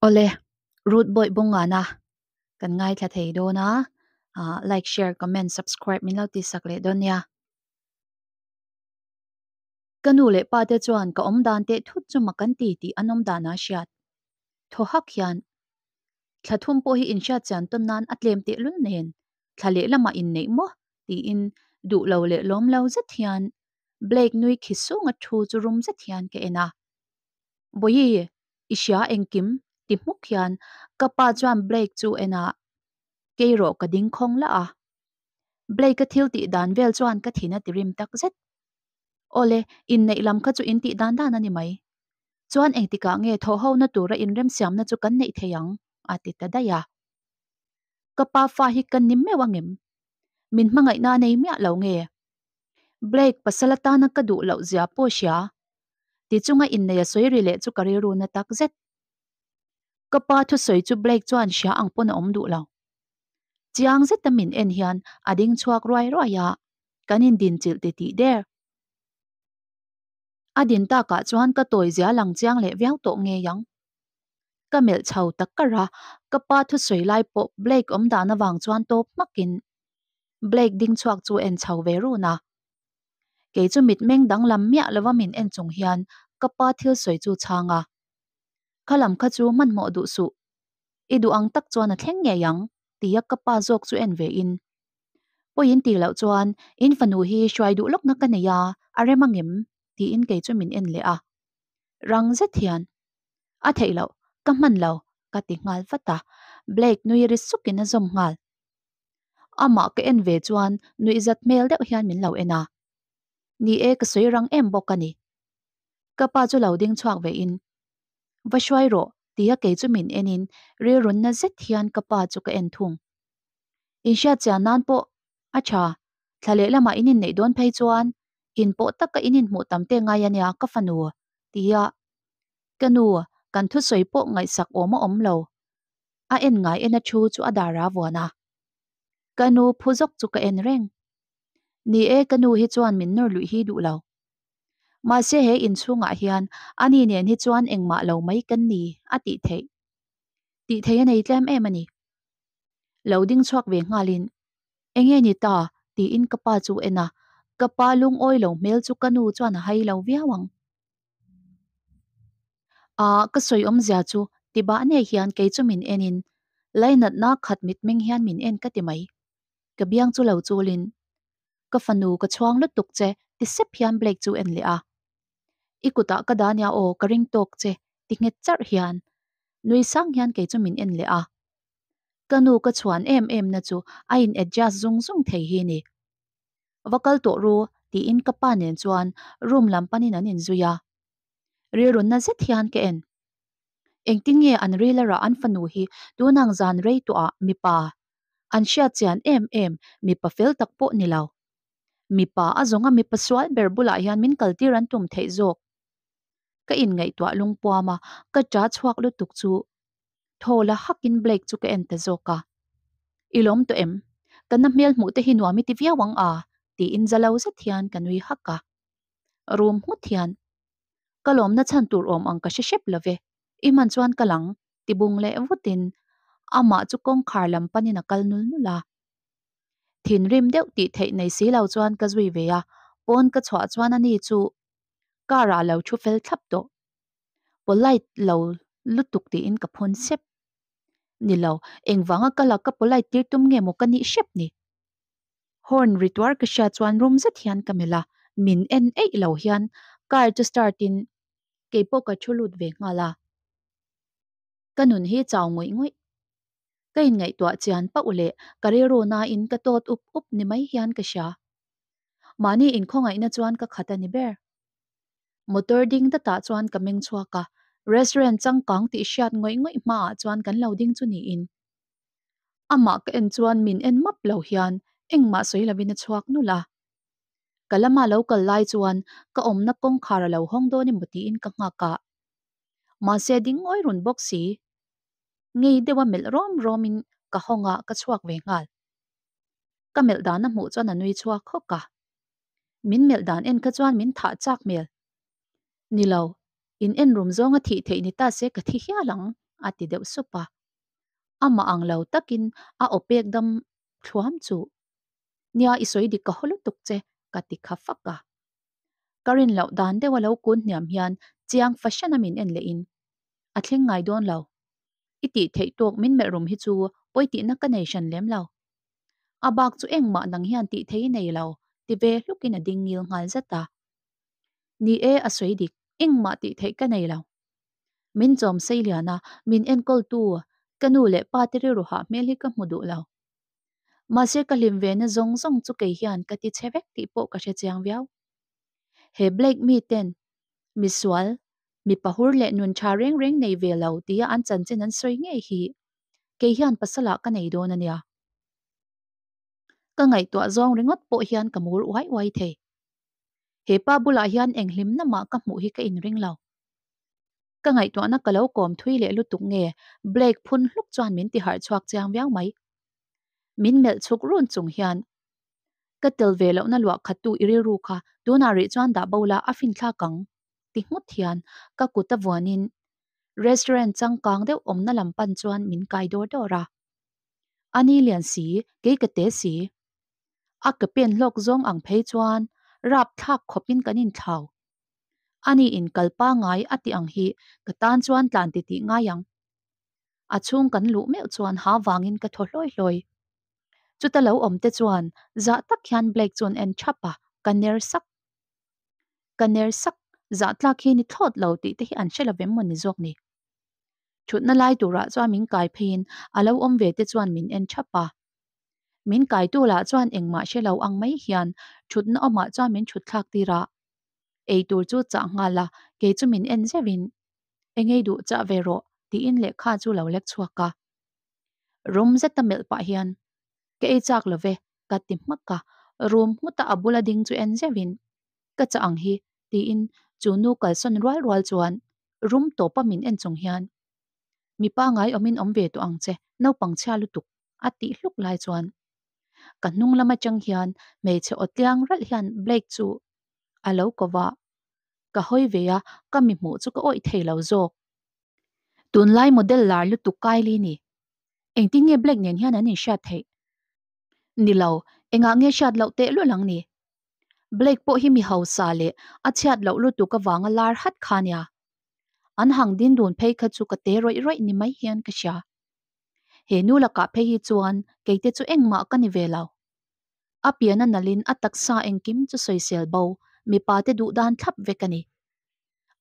Ole, root boy bong nga na. Kan ngay thay thay do na. Uh, like, share, comment, subscribe. Min lao ti sakle do niya. Kan ule pa te chuan ka om dan te thut chu makan ti ti an om dan na siyat. Tho hak yan. Tla thun po hi in siya chan tun nan at lem ti lun nen. Tla le lama in ne mo. Ti in du lau le lom lau zat yan. Blake nui kisu nga thu zu rum zat yan ke ena. ti muk hian kapa chuan Blake chu ena keiro ka ding khong la a Blake ka thil ti dan vel chuan ka thina tirim tak zet ole in nei lam kha chu in ti dan dan ani mai chuan eng tika nge tho ho na tura in rem siam na chu kan nei theyang a ti ta da ya kapa fa hi kan nim me wangem min mangai na nei mya lo nge Blake pasalata na kadu lo zia po sia ti chunga in nei soi rile chu kari ru na tak zet ก็ป้าทุสวยจุเบลกจวนเสียอังปนอมดูเราจียงเซตมินเอ็นเฮียนอดิ้งชวกรวยรวยะกันอินดินจิลติติเดรอดินตากะจวนก็ตัวเสียหลังจียงเละเวียวโตเงยังก็เมลชาวตะกระก็ป้าทุสวยไล่ปบเบลกอมดานวังจวนโตมักกินเบลกดิ้งชวกจูเอ็นชาวเวรูนะเกจูมิดเม่งดังลำเมียแล้วว่ามินเอ็นจงเฮียนก็ป้าเที่ยวสวยจูชางอ่ะ khá làm khá chú man mọ đủ sụ. Ý du ăn tắc chuan là thén nghe yang, tì yak kapa dọc chú en về in. Bố yên tì lão chuan, in phần hù hi xoay đủ lóc nắc cái này ya, à rè mang im, tì in kể cho mình in lệ à. Răng rất thiền. À thầy lão, căm man lão, cả tì ngal phát ta, Blake nuôi rì xúc kì na dòng ngal. À mà cái en về chuan, nuôi giật mail đeo hian mình lão ena, à. Nì e cái xoay răng em bọc cả nì. Kapa chú lão đinh choạc về in, va shwai ro tia ke chu min enin re run na zet hian kapa chu ka en thung in à cha nan po acha anh lama inin nei don phei chuan in po tak ka inin mu tam te nga yania ka fanu tia kanu kan thu soi po ngai sak oma om lo a en anh en a chu chu adara wana kanu phuzok chu cái anh reng ni e kanu hi chuan mình nor lu hi du lâu ma se he in chunga hian ani nen hi chuan engma lo mai kan ni ati thei ti thei nei tlem em anh à ani lo ding chuak ve ngalin enge ni ta ti in kapa chu ena à? kapa lung oi lo mel chu kanu hay hai vía viawang à ka soi ông zia chú, ti ba anh ne hian ke chu min enin lainat na khat mit mình hian min en ka ti mai ka biang chú lo chulin ka fanu ka chuang lutuk che ti xếp hian black chú anh le à ikuta ka dania o karing tok che ti nge char hian nui sang hian ke chu min en le a kanu ka chuan em em na chu a in adjust zung zung thei hi ni wakal to ru ti in ka pa nen chuan room lam panin an in zuya ri run na zet hian ke en engting nge an ri lara an fanu hi tunang zan rei to a mi pa an sha chian em em mi pa fel tak po ni lao mi pa azonga mi paswal berbula hian min kaltir an tum thei zawk ka in ngai tua lung puama ka cha chuak lu tuk chu thola hakin blake chu ka en te zoka ilom to em kana mel mu te hinwa mi ti via wang a à, ti in zalo sa thian kanui hakka à. room hu thian kalom na chan tur om ang ka she shep love iman chuan kalang tibung le vutin ama à chu kong khar lam pani na kal nul nula thin rim deuh ti thei nei si lo chuan ka zui ve a pon ka chwa chuan ani chu Gara lo chu fel tap do. Bo light lo lutuk ti in kapon sep. Ni lo eng wanga kala ka po light tir tum nge mo ka ni sep ni. Horn ritual ka sha chuan room zat hian kamela min en ei lo hian car to start in keipo ka chulut ve ngala. Kanun hi chaw ngoi ngoi kain ngai tua chian pa ule karero na in ka tot up up ni mai hian ka sha mani in khongai na chuan ka khata ni ber motor ding ta ta chuan kameng chua ka restaurant changkang ti shat ngoi ngoi ma chuan kan lo ding chu ni in ama ka en chuan min en map lo hian engma soi lavin a chuak nu la kalama lo kal lai chuan ka omna kong khara lo hong do ni muti in ka nga ka ma se ding oi run boxi ngei dewa mil rom romin ka honga ka chuak ve ngal ka mel dan na mu chuan anui chuak kho ka min mil dan en ka chuan min tha chak mil ni in en room zonga thi the ni ta se ka thi hia lang ati deuh supa ama ang lo takin a opek dam thuam chu nia isoi di ka holu tuk che ka ti kha faka karin lo dan de walo kun niam hian chiang fashion amin en le in a thleng ngai don lo iti thei tok min me rum hi chu poiti na connection lem lo abak chu eng ma nang hian ti thei nei lo ti ve hlukin a ding ngil ngal zata ni e a soidik eng ma ti thei ka nei lo min chom sei liana min en kol tu kanu le patiri ru ha mel hi ka mudu lo ma se ka lim ve na zong zong chu ke hian ka ti chevek ti po ka che chiang viau he black mi ten mi swal mi pahur le nun cha reng reng nei ve lo ti an chan chen an soi nge hi ke hian pasala ka nei don ania ka ngai tua zong ringot po hian kamur wai wai the he pa bula hian englim nama ka hmuh hi ka in ring lo ka ngai to na ka lo kom thui le lu tuk nge black phun hluk chuan min ti har chuak chiang viang mai min mel chuk run chung hian ka tel ve lo na lwa khatu iri ru kha tu na ri chuan da bola a fin thla kang ti ngut hian ka ku ta wanin restaurant chang kang deuh om na lam pan chuan min kai dor dora ani lian si ke ka te si a ka pen lok zong ang phei chuan รับทักขบินกันอินเทาอันนี้อินกัลป้าง่ายอติอังฮีกตานจวนตานติติง่ายังอาชงกันลุเมอจวนหาวางินกะทลอยลอย จุดตะเลวอมเตจวนจะตักยันเบลกจวนเอ็นชับะกันเนร์สัก กันเนร์สักจะตักยันิทอดเหลาติที่อันเชลเวมมนิจวกนี่ชุดนั่นไล่ดูระจวนมิงกายเพนอาเลวอมเวเตจวนมินเอ็นชับะ min kai tu la chuan engma she lo ang mai hian thutna oma cha min thut thlak ra ei tur chu cha nga la ke chu min en zevin engei du cha ve ro ti in le kha chu lo lek chuaka room zeta mel pa hian ke ei chak lo ve ka ti maka room ta abula ding chu en zevin ka cha ang hi ti in chu nu kal son rual rual chuan room to pa min en chung hian mi pa ngai omin om ve tu ang che no pang cha lu tuk ati hluk lai chuan ka hnung lama chang hian hmeichhe otliang ralh hian blake chu alo kova ka hoi veya ka mi hmu chu ka oi theilo zawk tun lai model lar lu tu kai li ni eng ti nge black nen hian an in sha the ni lo enga nge shat lo te lo lang ni black po hi mi ho sa le a chat lo lu tu ka wanga lar hat khania an hang din dun phei kha chu ka te roi roi ni mai hian ka sha he nu la ka phe hi chuan ke te chu engma ka ni ve lao a piana nalin a taksa engkim chu soi sel bo mi pa te du dan thap ve ka ni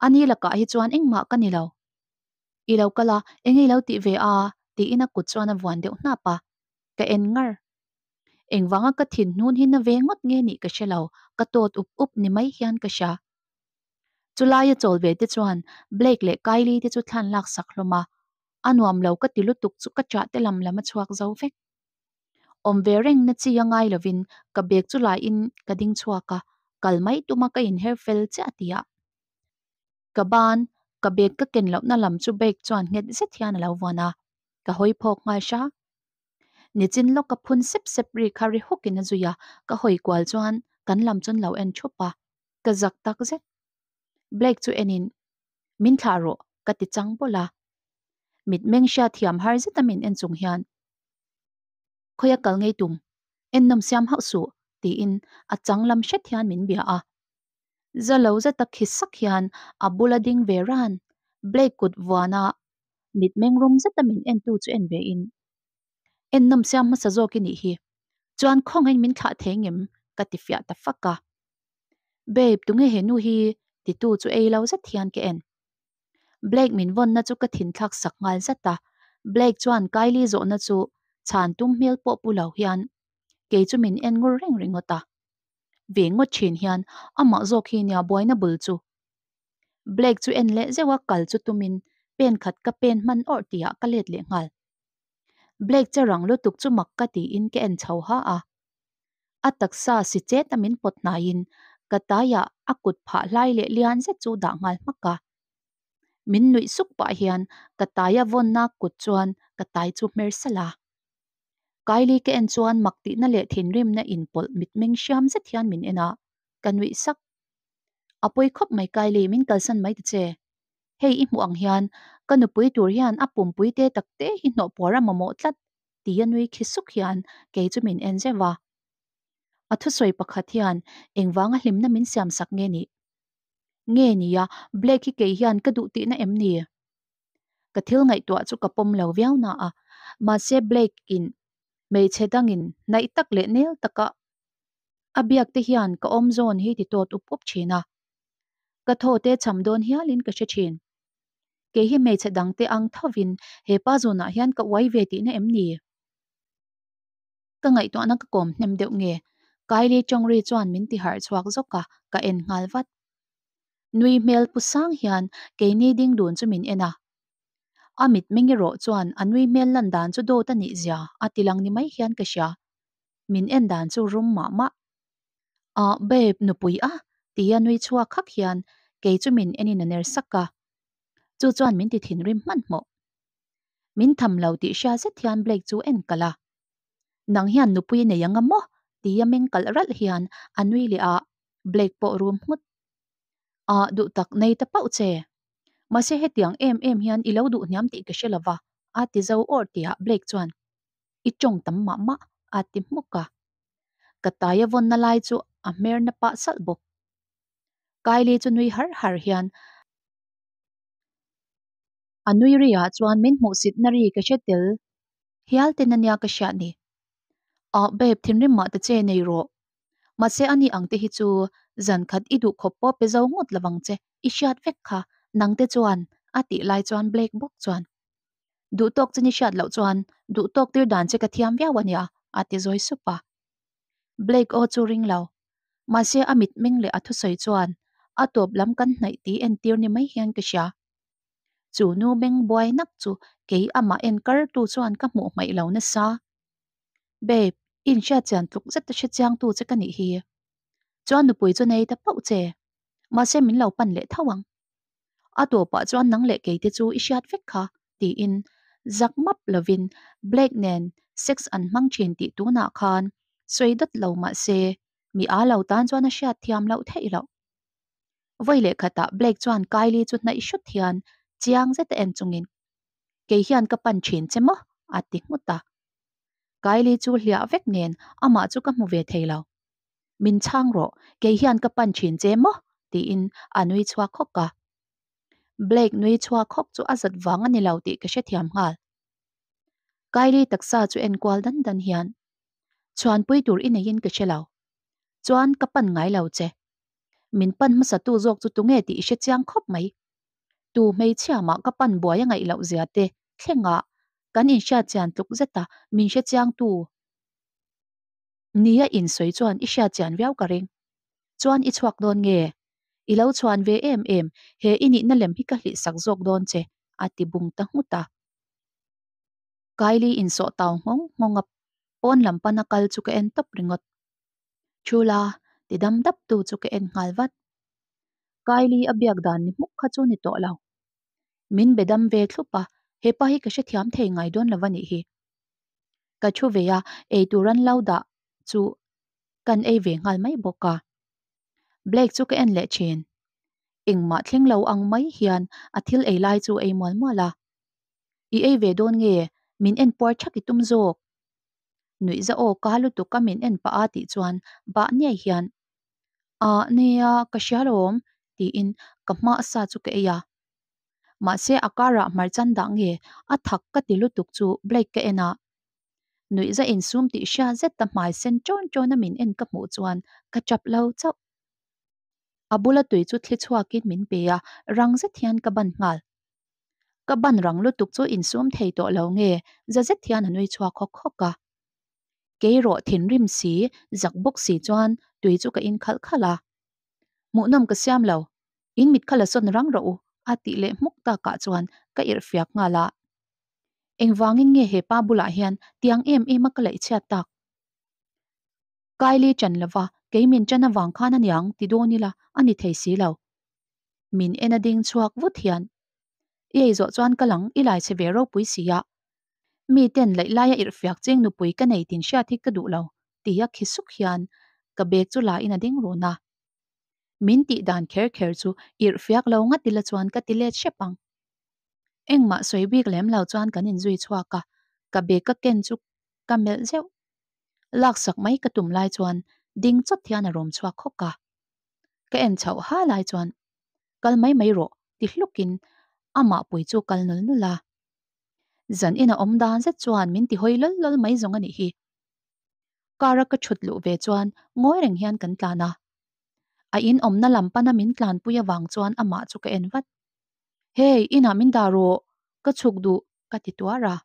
ani la ka hi chuan engma ka ni lao i lao kala engei lao ti ve a ti ina ku chuan a wan deuh na pa ka en ngar eng wanga ka thin nun hin na ve ngot nge ni ka shelo ka tot up ni mai hian ka sha chulai chol ve te chuan le kai li te chu than a nuam lo ka tilu tuk chu ka cha te lam lama chuak zo vek om ve reng na chi yangai lovin ka bek chu lai in ka ding chuaka kalmai tuma ka in her fel cha tia ka ban ka bek ka ken lo na lam chu bek chuan nget se thian lo wana ka hoi phok ngai sha ni chin lo ka phun sep sep ri khari hukin azuya ka hoi kwal chuan kan lam chon lo en chopa ka zak tak zet black chu enin min tharo ka ti chang bola mit mengsha thiam har zetamin en chung hian khoya kal ngei tum en nom siam hau su ti in a changlam shet hian min bia a zalo za tak hisak hian a bulading veran blake kut wana mit meng rom zetamin en tu chu en ve in en nom siam ma sa zo ki ni hi chuan khong en min kha thengim katifia ta faka babe tunge henu hi ti tu chu ei lo zat hian ke en Blake min von na chu ka thin thak sak ngal zata Blake chuan Kylie zo na chu chan tum mil po pu lo hian ke chu min en ngur reng ringota ve ngo chin hian ama zo khi nia boina bul chu Blake chu en le zewa kal chu tumin pen khat ka pen man or tia ka let le ngal Blake cha rang lo tuk chu mak ka ti in ke en chho ha a atak sa si che tamin pot na in kataya akut pha lai le lian ze chu da ngal maka min nui suk pa hian kataya von na kut chuan katai chu mer sala kaili ke en chuan makti na le thin rim na in pol mit meng sham zet hian min ena kanwi sak apoi khop mai kaili min kalsan mai te che hei i muang hian kanu pui tur hian apum pui te takte hi no pora mamo tlat ti anwi khisuk hian ke chu min en zewa athu soi pakhat hian engwanga hlimna min siam sak nge ni nghe ni ya black khi ke hian ka du ti na em ni ka thứ ngày tua chu ka bom lo viau na mà sẽ se black in mei đăng in nai tak le nel à, abiak thì hian ka om zon hi ti tot up up china ka tho te cham don hialin ka she chin ke hi mei chedang te ang thavin he pa zona à ka wai ve ti na em ni ka ngai to na ka kom nem deuh nge kaili chongri mình thì ti har chuak cả, ka en ngal vat nui mel pusang hian keini ding dun chu min ena amit mengi ro chuan anui mel lan dan chu do ta ni zia atilang ni mai hian ka sha min en dan chu rum ma ma a beb nu pui a ti anui chua khak hian ke chu min enin aner saka chu chuan min ti thin rim man mo min tham lo ti sha zet hian blake chu en kala nang hian nupui ne yanga mo ti ameng kal ral hian anui li a blake po room hmut a du tak nei ta pau che ma se hetiang em em hian ilo du nyam ti ke shelawa a ti zo or ti ha black chuan i chong tam ma ma a ti muka kataya von na lai chu a mer na pa sal bok kaili chu nui har har hian anui ria chuan min mu sit na ri ka shetel hial te nanya ka sha ni a beb thim rim ma ta che nei ro ma se ani ang te hi chu dần zan khat i duh khop po pe zo ngot lawang che i shiat vek kha nangte chuan ati lai chuan black box chuan du tok chini shiat lo chuan đủ tok tir đàn che ka thiam via wania ati zoi supa black o chu ring lo ma se amit ming le athu soi chuan a top lam kan nai ti en tir ni mai hian ka sha chu nu meng boy nak chu ke ama en kar tu chuan các mu mai lo nè sa babe in sha chan tuk zet ta she chang tu che ka ni hi chuan nu pui chu nei ta pau che ma se min lo pan le thawang a to pa chuan nang le ke te chu i shiat vek kha ti in zak map lovin black nen sex an mang chen ti tu na khan soi dat lo ma se mi a lo tan chuan a shiat thiam lo thei lo vậy lệ khát black Blake chuan Kylie chuột nãy xuất hiện chiang rất em chung in cái hiện cái bàn chuyển chứ mơ à tiếng một ta Kylie chu lẽ vét nền à mà chu cái mua về thầy lâu min chang ro ke hian ka pan thin che mo ti in anui chua khok ka Blake nui chua khok chu azat wang ani lo ti ka she thiam ngal Kylie taksa chu en kwal dan dan hian chuan pui tur in yin ka she lo chuan ka pan ngai lo che min pan ma sa tu jok chu tunge ti she chiang khop mai tu mei chia ma ka pan buaya ngai lo zia te thlenga kan in sha chan tuk zeta min she chiang tu nia in soi chuan i hria chan viau ka reng chuan i chuak don nge i lo chuan ve em em he ini na lem hi ka hli sak zok don che ati bung ta hmuta kaili in so taw ngong ngongap pon lampa na kal chu ka en top ringot chula ti dam dap tu chu ka en ngal wat kaili abyak dan ni muk kha chu ni to law min bedam ve thlupa pa, hi ka she thiam thei ngai don lawani hi ka chu veya e turan lauda chu kan ei ve ngal mai boka blake chu ka en le chen ingma thleng lo ang mai hian athil ei lai chu ei mol mola i ei ve don nge min en por thaki tum zok nui za o ka lu tu ka min en pa a ti chuan ba nei hian a neya ka shalom ti in ka ma sa chu ke ya ma se akara mar chan da nge a thak ka ti lu tuk chu blake ka ena nui za in sum ti sha zet ta mai sen chon chon min en ka mu chuan ka chap lo chau abula tui chu thli chua kin min pe ya à, rang za thian ka ban ngal ka ban rang lu tuk chu in sum thei to lo nge za zet thian hanui chua kho kho à. ka ke ro thin rim si zak bok si chuan tui chu ka in khal khala à. mu nam ka siam lo in mit khala son rang ro a ti le muk ta ka chuan ka ir fiak nga la engwangin nge hepa bula hian tiang em em a kalai chhiat tak kaili chanlawa keimin chana wangkhan aniang tidonila ani theisi lo min ena ding chuak vut hian ei zo chuan kalang ilai chebe ro pui sia mi ten lai laia irfiak cheng nu pui ka nei tin sha thik ka du lo tia khisuk hian ka bek chu la in ading runa min ti dan kher kher chu irfiak lo nga tila chuan ka tile chepang eng ma soi bik lem lau chuan kan in zui chua ka ka be ka ken chu ka mel zeu lak sak mai ka tum lai chuan ding chot thian a rom chua kho ka ka en chau ha lai chuan kal mai mai ro ti hlukin ama pui chu kal nul nula zan ina om dan zet chuan min ti hoi lol lol mai zong ani hi kara ka chut lu ve chuan ngoi reng hian kan na, a in om na lam pana min tlan puya wang chuan ama chu ka en wat Hei, ina min daro, ka chuk du, ka ti tua ra.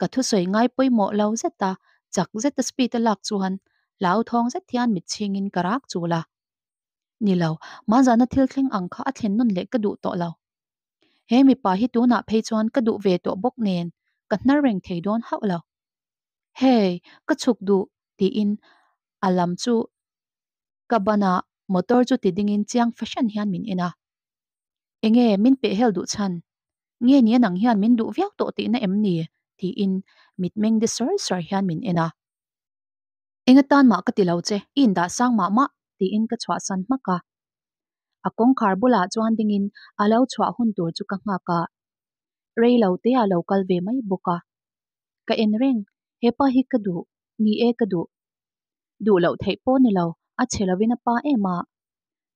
Ka thu soi ngai poi mo lau zeta, chak zeta speed ta lak chu han, lau thong zet thian mit ching in karak chu la. Ni lau, ma za na thil thling ang kha athen nun le ka du to lau. Hei mi pa hi tu na phei chuan ka du ve to bok nen, ka na reng thei don hau lau. Hey, ka chuk du, ti in, alam chu, ka bana motor chu ti in chiang fashion hian min ina nghe min pe hel du chan nghe ni nang hian min du viak to ti na em ni thì in mit meng de sar sar hian min ena enga tan ma ka ti lo che in da sang ma ma ti in ka chwa san ma ka akong à, kharbula chuan ding in alo chwa hun tur chu ka nga ka rei lo te a lo kal ve mai boka ka en reng hepa hi ka du ni e ka du du lo thei po ni lo a chhelawina pa ema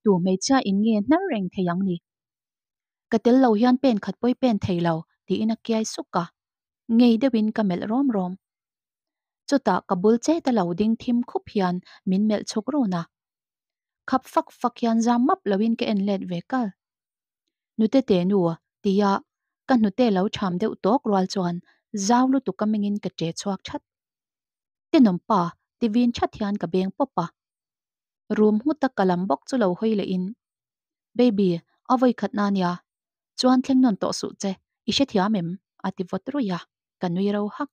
tu mecha in nge nar reng theyang ni กตเลเราฮิอนเป็นขัดป่วยเป็นไทยเราตีอินักกียสุกะไงเดวินกะเมลรอมรอมจุตากบุลเจตเราดิ้งทิมคุบยันมินเมลชกรูนะขับฟักฟักยันจามับลวินกะเอ็นเลดเวกัลนุเตเตนัวตียากันนุเตเราชามเดดตกรัวจวนจาวลุตุกมิงินกะเจชวักชัดเตนมปาตีวินชัดยันกบเบงปปะรวมหุตะกะลัมบกจุเราห้อยเลอินเบบีเอาไว้ขัดนานยา chuan thleng non to su che i she thia mem ati votru ya kanui ro hak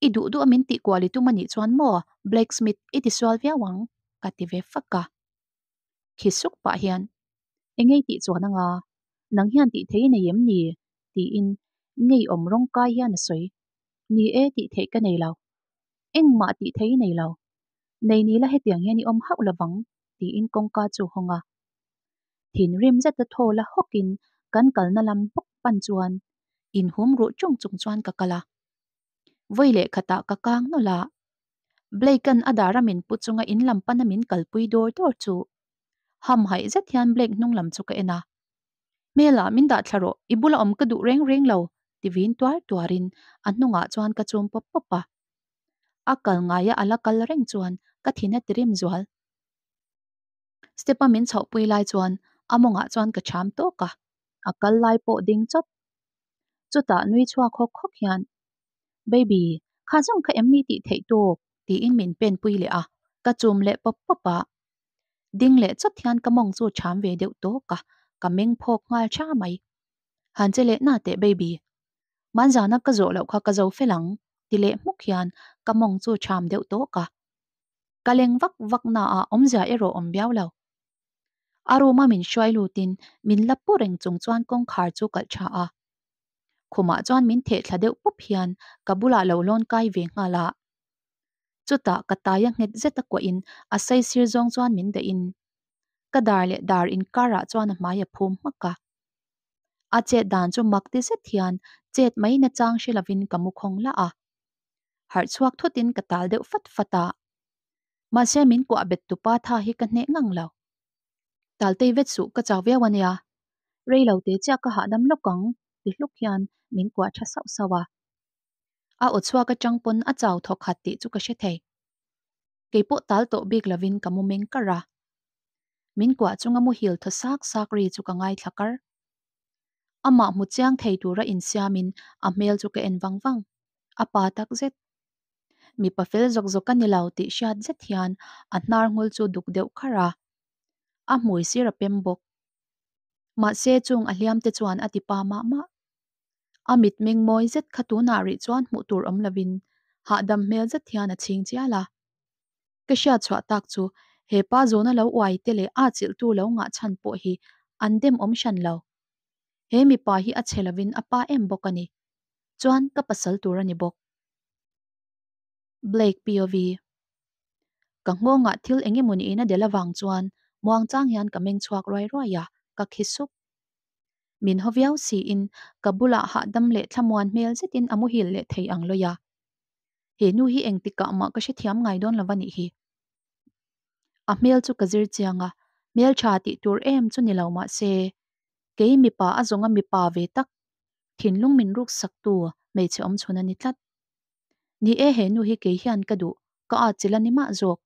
i du du amin ti kwali tu mani chuan mo blacksmith i ti sual via wang ka ti ve faka khi suk pa hian engei ti chuan anga nang hian ti thei na yem ni ti in ngei om rong kai hian soi ni e ti thei ka nei lo eng ma ti thei nei lo nei ni la hetiang hian i om hau lawang ti in kong ka chu honga thin rim zat tho la hokin kan kal na lam pok pan chuan in hum ru chung chung chuan ka kala voi le khata ka kang no la blake an adara min pu chunga in lam pan min kal pui do tor chu ham hai ze thian blake nung lam chu ka ena mela min da tharo ibula om ka du reng reng lo tivin twar twarin anunga chuan ka chum pop pop pa akal ngaya ala kal reng chuan ka thina trim stepa min chau pui lai chuan among a chuan ka a kal lai po ding chot chu ta nui chua kho khok hian baby kha zong kha em mi ti thei to ti in min pen pui le a ka chum le pop pop a ding le chot hian ka mong chu cham ve deuh to ka ka meng phok ngal cha mai han che le na te baby man jana ka zo lo kha ka zo felang ti le muk hian ka mong chu cham deuh to ka leng vak vak na a omja ero om biaw lo aroma min shwai lu tin min la pu reng chung chuan kong khar chu kal cha a khuma chuan min the thla de pu phian kabula lo lon kai ve nga la chuta ka ta ya nget ze ta ko in a sai sir zong chuan min de in ka dar in kara chuan ma ya phum a che dan chu makte se thian chet na chang lavin kamukhong la a har chuak thotin de fat fata ma min ko abet tha hi ka ngang law tal tei vet su ka chaw ve wania rei lo te cha ka ha dam lokang ti hluk hian min kwa tha sau sawa a o chwa ka changpon a chaw thok hat ti chu ka she thei keipo tal to big lavin kamumeng kara min kwa chunga mu hil tha sak cái ngay chu ka ngai thlakar một mu chiang thei ra in siamin a mail chu cái en vang vang, a pa tak zet mi pa fel zok zok cái ni lau ti shat zet hian a hnar ngul đục đều deuh ra. a mui si ra pem bok ma se chung a hliam te chuan ati pa ma ma amit meng moi zet khatu na chuan mu tur am lavin ha dam zet thiana ching chi ala ka sha chwa he pa zona lo wai te a chil tu nga chan hi an om shan lo he mi pa hi a chelawin a pa em bokani chuan ka pasal tur ani blake pov ka nga thil engi muni ina delawang chuan muang chang hian ka meng chuak roi roi ya ka khisuk min ho viau si in ka bula ha dam le thlamuan mel zetin amu hil le thei ang ya he nu hi eng tika ma ka shi thiam ngai don lawani hi a mel chu ka zir chianga mel cha ti tur em chu ni ma se ke mi pa azonga mi pa ve tak thin lung min ruk sak tu mei che om chuna ni tlat ni e he nu hi ke hian ka du ka a chila ni ma jok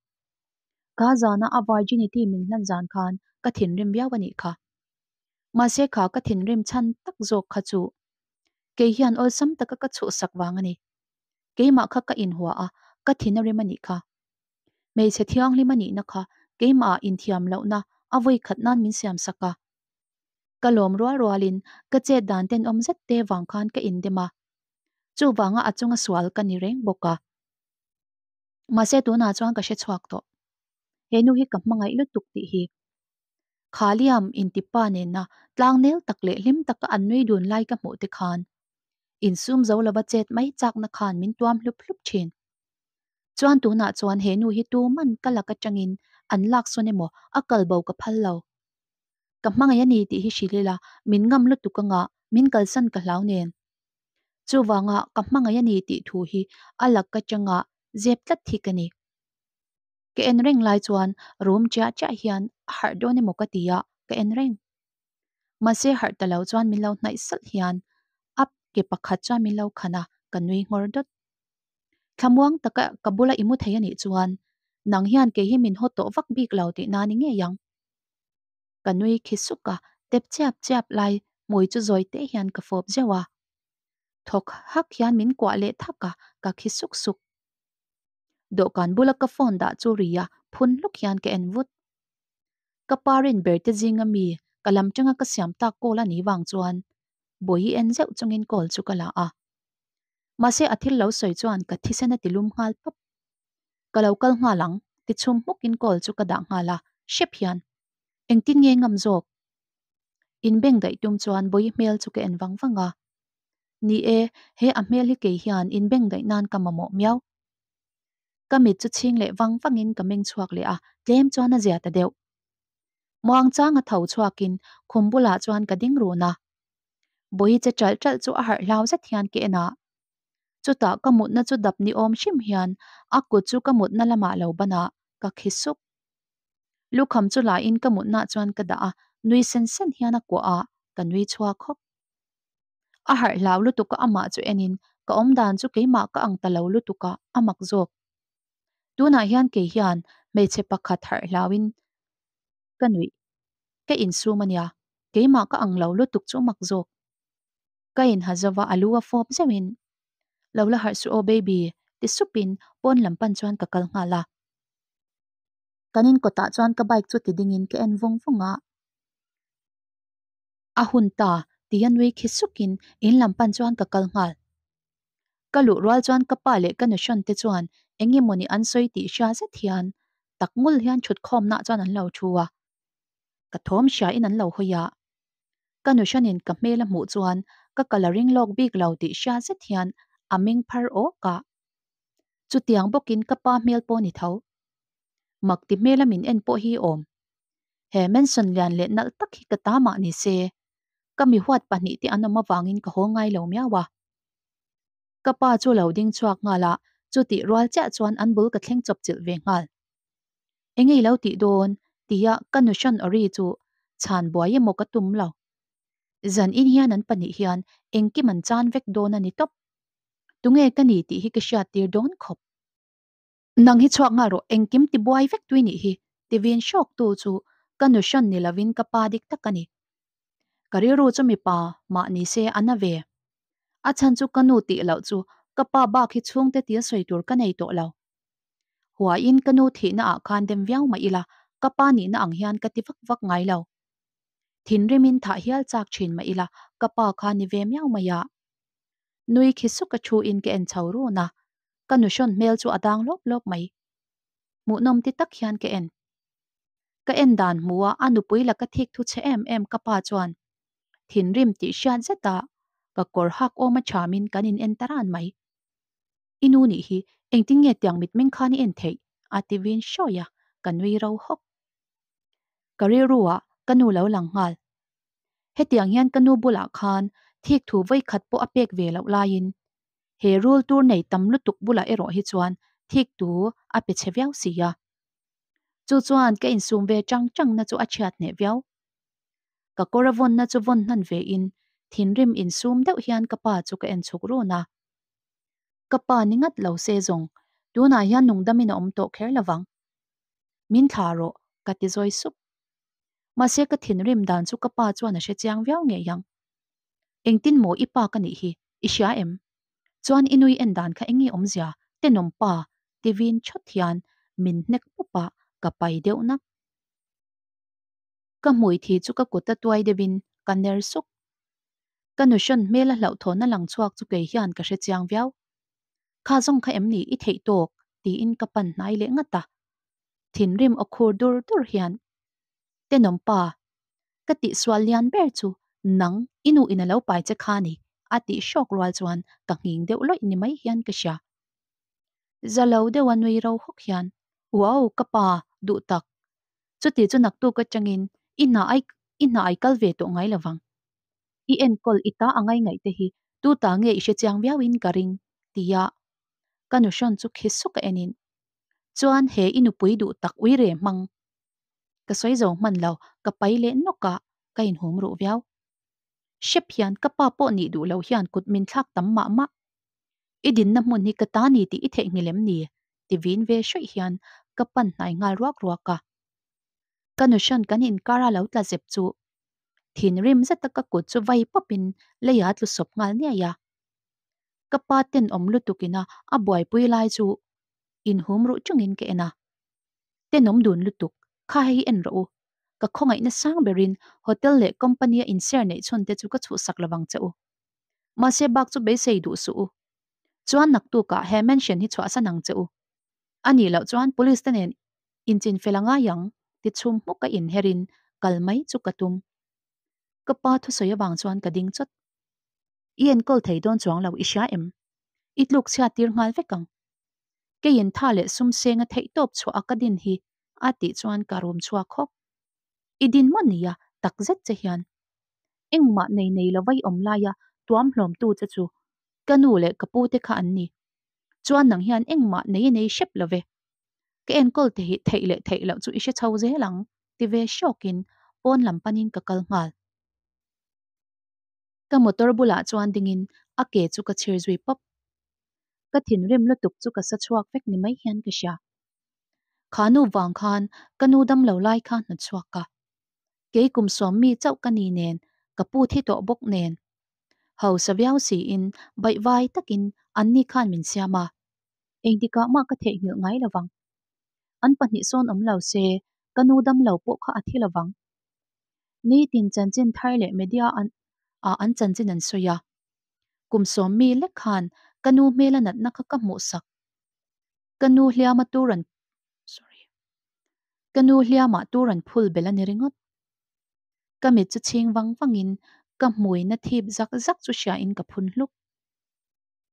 gazana a virginity min lan jan khan kathin rim bia wani kha ma se kha kathin rim chan tak zo kha chu ke hian ol sam tak ka chu sak wang ani ke ma kha ka in hua a kathin rim ani kha me se thiang li mani na kha ke ma in thiam lo na avoi khat nan min siam saka kalom ro ro alin ka che dan ten te wang khan ka in de ma chu wang a chunga swal ka ni boka ma se tu na chuang ka she เฮนูฮิกับมังไงลุตุกติฮีคาลิอัมอินติปานเนนะตลางเนลตักเล่ลิมตักอันนี้ดูนไลกับโมติคานอินซูมเจ้าละบาเจ็ดไม่จากนักานมินตัวมลุบลุบเชนจวนตัวหน้าจวนเฮนูฮิตัวมันกะลักกะจังินอันลักส่วนเนมอะกัลเบากับพัลลากับมังไงนี่ติฮิชิลิลามินงำลุตุกังะมินกัลสันกัลลาวเนนจวนว่างะกับมังไงนี่ติทูฮิอัลลักกะจังะเจ็บตัดที่กันนี่ Ke en reng lai chuan room cha cha hian har do ni moka tia ke en reng. Ma se har ta lo chuan min lo nai sal hian ap ke pakhat cha min lo khana kanui ngor dot. Thlamuang taka kabula imu thei ani chuan nang hian ke hi min ho to vak bik lo ti na ni nge yang. Kanui khisuka à, tep chap chap lai mui chu zoi te hian ka fop zewa. Thok hak hian min kwa le thaka ka khisuk suk dawhkan bula ka phone dah chu ria phun luk hian ke en vut ka parin berte jinga mi kalam changa ka siam ta kola ni wang chuan boi en zeu chungin kol chu kala a mase athil lo soi chuan ka thisena tilum hal pap kalau kal nga lang ti chum in kol chu ka da nga la shep hian engtin nge ngam jok in beng dai tum chuan boi mel chu ke en wang wanga ni e he a mel hi ke hian in beng dai nan kamamo miao kamit chu ching le wang wangin kameng chuak le a tlem chuan a zia ta deuh muang changa tho chuakin khumbula chuan ka ding runa boi che chal chal chu a har lau za thian ke na chuta kamut na chu dap ni om shim hian aku chu kamut na lama lo bana ka khisuk lukham chu la in kamut na chuan ka da a nui sen sen hian a ko a ka nui chua khop a har lau lu tu ka ama chu enin ka om dan chu keima ka ang ta lo lu tu ka amak zok tunah hian kỳ hian hmeichhe chế har khát kanui ke in cái su mania keima ka ang lo lutuk chu mak zawk ka in hazawa alua fop zemin lola har su o baby ti supin pon lampan chuan ka kal nga la kanin kota chuan ka bike chu ti cái ke en vung funga à hun ta anh anwi khi sukin in lampan chuan ka kal ngal ka lu rual chuan ka pa cái ka na shon te chuan engi moni an soi ti sha ze thian tak ngul hian chut khom na chan an lo chuwa ka thom sha in an lo hoya kanu in ka mela mu chuan ka coloring log big lo ti sha ze thian aming phar o ka chu tiang bokin ka pa mel po ni tho mak ti mela min en po hi om he mention lian le nal tak hi ka ta ma ni se ka mi huat pa ni ti anoma wangin ka ho ngai lo mia wa ka pa chu lo ding chuak nga la chu ti rual cha chuan an bul ka thleng chop chil ve ngal engei lo ti don tia kanushon ori chu chan boye emo ka tum lo zan in hian an pani hian engki man chan vek don ani top tunge ka ni ti hi ka sha tir don khop nang hi chuak nga ro engkim ti buai vek tu ni hi ti vin shok tu chu kanushon ni lavin ka pa dik takani kariru chu mi pa ma ni se anave a chan chu kanu ti lo chu kapa ba ki chung te tia sui tur kanei to lao. Hua in kanu thi na a khan dem viang ma ila, kapa ni na ang hian kati vak vak ngai lao. Thin rimin tha hial chak chin ma ila, kapa ka ni ve miau ma ya. Nui ki su ka chu in ke en chau ru na, kanu shon mel chu adang lop lop mai. Mu nom ti tak hian ke en. Ka en dan mua anu pui la ka thik thu che em kapa chuan. Thin rim ti shian zeta, ka kor hak o ma entaran mai. inu ni hi engting nge tiang mit min khani en thei ativin shoya kanwi ro hok kari ruwa kanu lo lang ngal he tiang hian kanu bula khan thiek thu vai khat po apek ve lo lain he rul tur nei tam lutuk bula ero hi chuan thiek tu ape cheviau sia chu chuan ke in sum ve chang chang na chu a chiat ne viau ka koravon na chu von nan ve in thinrim in sum deuh hian kapa chu ka en chuk ro na kapa ni ngat lo se zong tu na hian nung damin om to kher lawang min tharo kati zoi sup ma se ka thin rim dan chu kapa chuan a she chiang viau nge yang tin mo ipa ka ni hi isha em chuan inui en dan kha engi om zia te nom pa te vin chot hian min nek pupa ka pai deuh na ka mui thi chu ka kutta tuai de bin ka ner suk ka nu shon mela hlau thona lang chuak chu ke hian ka she chiang viau kha zong kha em ni i thei tok ti in ka pan nai le nga ta thin rim a khur dur dur hian te nom pa ka ti swal lian ber chu nang inu in a lo pai che kha ni a ti shok rwal chuan ka nging deuh loi ni mai hian ka sha zalo de wan wei ro hok hian wow ka pa du tak chu ti chu nak tu ka changin in na ai in na ai kal ve to ngai lawang i en kol ita angai ngai te hi tu ta nge i she chiang biawin karing tia kanu shon chu khisuk enin chuan he inu puidu tak ui re mang ka soi zo man lo ka pai le noka ah, ka in hum ru viau shep hian ka pa po ni du lo hian kut min thak tam ma ma idin na mun ni ka ta ni ti i the ngilem ni ti vin ve shoi hian ka pan nai ngal ruak ruak ah. ka kanu shon kan in kara lo tla zep chu thin rim zata ka kut chu vai popin leiat lu sop ngal ne ya kapaten omlu tukina a boy pui lai chu in hum ru chungin ke na te nom dun lu tuk kha hi en ro ka khongai na sang hotel le company in ser chon te chu ka chu sak lawang cheu ma se bak chu du su chuan nak he mention hi chu asanang cheu ani lo chuan police ten in chin felanga yang chum mu in herin kalmai chu katum ka pa thu soya bang chuan ka chot Ian gol thấy don chuang lo isha em. It luk sia tir ngal vekang. Ke yen tha le sum se nga thei top chu akadin hi a cho chuan karom chua khok. Idin mon nia tak zet che hiền, Eng ma nei nei lo vai om la ya tuam hlom tu che chu. Kanu le kapu te kha an ni. Chuan nang hian eng ma nei nei shep lo ve. Ke en gol thấy hi thei le thei lo chu ishe chau ze lang. Ti ve shokin pon lampanin kakal ngal. Ka motor bula chuan dingin a ke chu ka chhir zui pop. Ka thin rem lo tuk chu ka sa chuak vek ni mai hian ka sha. Khá nu vàng khan, ka nu dam lo lai khan na chuak ka. Kế cùng xóm mi chậu ka ni nền, ka pu thi tọ bốc nền. Hầu sa viao si in, bậy vai tắc in, an ni khan min siya ma. Eng di ka ma ka thể ngựa ngáy là vang. An pan ni son om lau se, ka nu dam lau bộ kha athi là vang. Ni tin chan chin thai lệ media an อาอันจันจินันสุยากุมสมมีเล็กขันกนูเมลันัดนักกัมมุสักกนูเลียมาตูรัน sorry กนูเลียมาตูรันพูลเบลันริงอดกมิจุชิงวังวังอินกัมมวยนาทีบซักซักสุชาอินกับพุนลุก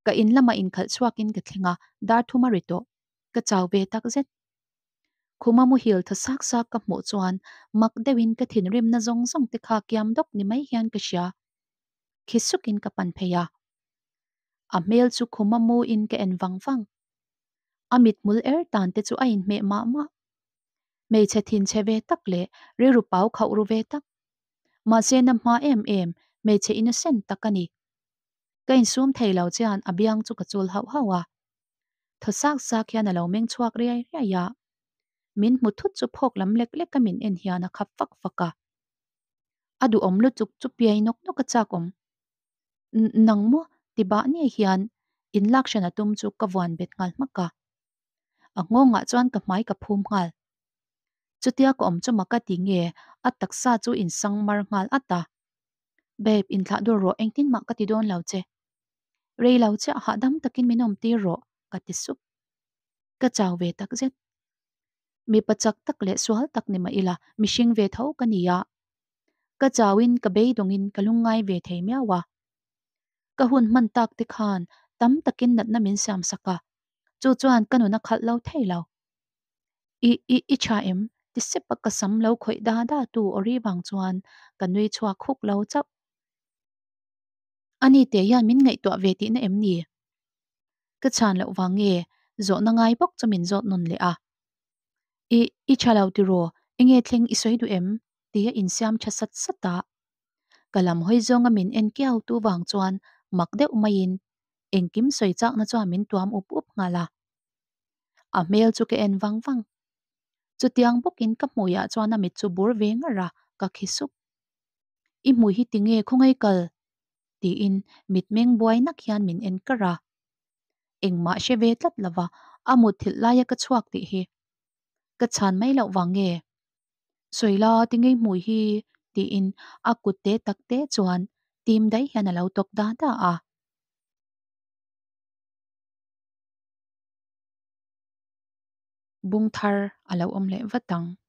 กอินละมาอินขัดสวากินกับเงาดาร์ทูมาริโตกเจ้าเบตักเซ็ตคุมามุฮิลทศักซากกับหมูจวนมักเดวินกัถินริมนาจงส่งติคาเกียมดกนิไม่เฮียนกัชาคิดสุกินกับปันเพียอาเมลสุขุมมูอินเกอนวังฟังอามิดมุลเอร์ตันเตจูอินเมมามาเม่เชทินเชเวตักเลเรรูปเอาเขารูเวตักมาเซนมาเอมเอมเม่เชอินเซนตักกันีกินซูมไทยเลราเจ้านอับยังจุกจูลเฮาเฮาวะทศักดิ์สักยานเราเม่งชวกเรียรยะมินมุทุจุพกลำเล็กเล็กกับมินเอ็นฮียนักขับฟักฟักกะอดูอมลุจุกจุเปียนกนกกระจากอมนังมัวติบ้านนี่เฮียนอินลักษณะตุ้มจุกกวนเบ็ดงาลมากะอังงงอ่ะจวนกับไม้กับภูมิงาลจุดเดียก็อมจะมากะติงเงอัตักซาจูอินสังมารงาลอัตตาเบบอินทกดูรอเองทิ้งมากะติดโดนเหล่าเจเรย์เหล่าเจหาดำตะกินม่นมตีรอกะติสุกกะเจ้าเวตักเจ มีปัจจักตักเละสวลตักนิมาอิละมิชิงเวทเอากันียากะจาวินกะเบยดงินกะลุงไงเวทเฮมียวะ Ka hun mantaak tikhaan tam takin nat na min siyaam saka, chua chuan ka nu na khat lau thei lau. I, i, icha em, ti sipa ka sam lau khoi daa daa tu ori vaang chuan ka nui chua khuuk lau chap. Ani te yaan min ngay toa vee ti na em ni. Ka chan lau vaang ee, zo na ngay bok cho min zo non le a. I, i, icha lau ti ruo, e nge ting i suay du em, ti ya in siyaam cha sat sat daa. Ka hoi zo nga en kiaaw tu vaang chuan mak deuh mai in engkim soi chak na chu min tuam up up nga la a mel cho cái en vang vang, chu tiang bốc in ka hmu ya chuan a mi chu bur veng ra im mồi hít tiếng nghe không khongai kal ti in mit meng buai nak hian min en kara engma sheve tlat lawa amu thil laya ka chuak ti hi ka chan mai lo wange soila tinge mui hi ti in akut te tak te chuan tim đấy hian a lo tawk da da a bung thar a lo om leh vatang